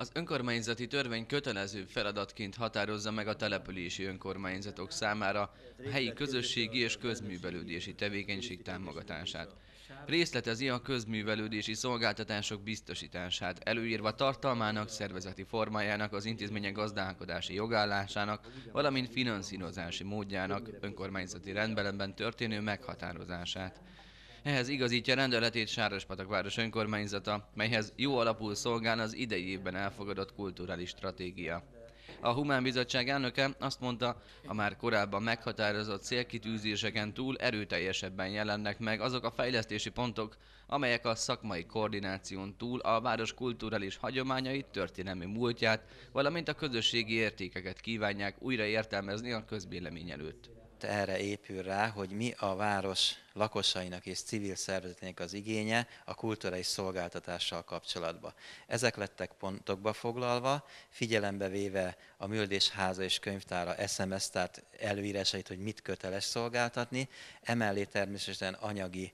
Az önkormányzati törvény kötelező feladatként határozza meg a települési önkormányzatok számára a helyi közösségi és közművelődési tevékenység támogatását. Részletezi a közművelődési szolgáltatások biztosítását, előírva tartalmának, szervezeti formájának, az intézmények gazdálkodási jogállásának, valamint finanszírozási módjának önkormányzati rendbelemben történő meghatározását. Ehhez igazítja rendeletét város önkormányzata, melyhez jó alapul szolgál az idei évben elfogadott kulturális stratégia. A Humán Bizottság elnöke azt mondta, a már korábban meghatározott célkitűzéseken túl erőteljesebben jelennek meg azok a fejlesztési pontok, amelyek a szakmai koordináción túl a város kulturális hagyományait, történelmi múltját, valamint a közösségi értékeket kívánják újra értelmezni a közbélemény előtt ott erre épül rá, hogy mi a város lakosainak és civil szervezetének az igénye a kulturális szolgáltatással kapcsolatban. Ezek lettek pontokba foglalva, figyelembe véve a műöldésháza és könyvtára SMS, tehát előírásait, hogy mit köteles szolgáltatni, emellé természetesen anyagi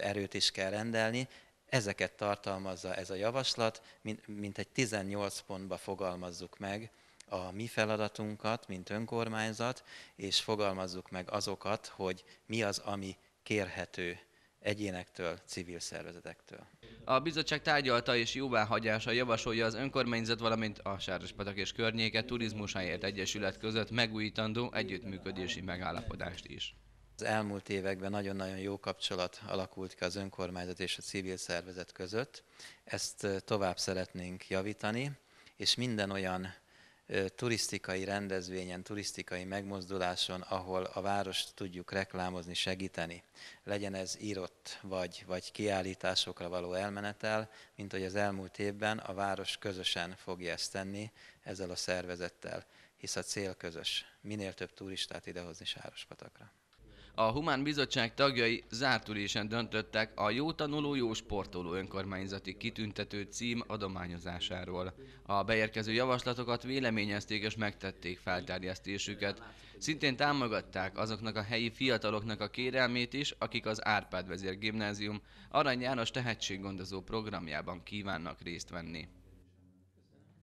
erőt is kell rendelni, Ezeket tartalmazza ez a javaslat, mint, mint egy 18 pontba fogalmazzuk meg a mi feladatunkat, mint önkormányzat, és fogalmazzuk meg azokat, hogy mi az, ami kérhető egyénektől, civil szervezetektől. A bizottság tárgyalta és jóváhagyása javasolja az önkormányzat, valamint a Sárospatak és környéke turizmusáért egyesület között megújítandó együttműködési megállapodást is. Az elmúlt években nagyon-nagyon jó kapcsolat alakult ki az önkormányzat és a civil szervezet között. Ezt tovább szeretnénk javítani, és minden olyan turisztikai rendezvényen, turisztikai megmozduláson, ahol a várost tudjuk reklámozni, segíteni. Legyen ez írott vagy, vagy kiállításokra való elmenetel, mint hogy az elmúlt évben a város közösen fogja ezt tenni ezzel a szervezettel, hisz a cél közös, minél több turistát idehozni Sárospatakra. A Humán Bizottság tagjai zárt ülésen döntöttek a Jó Tanuló, Jó Sportoló önkormányzati kitüntető cím adományozásáról. A beérkező javaslatokat véleményezték és megtették felterjesztésüket. Szintén támogatták azoknak a helyi fiataloknak a kérelmét is, akik az Árpád vezér gimnázium Arany János tehetséggondozó programjában kívánnak részt venni.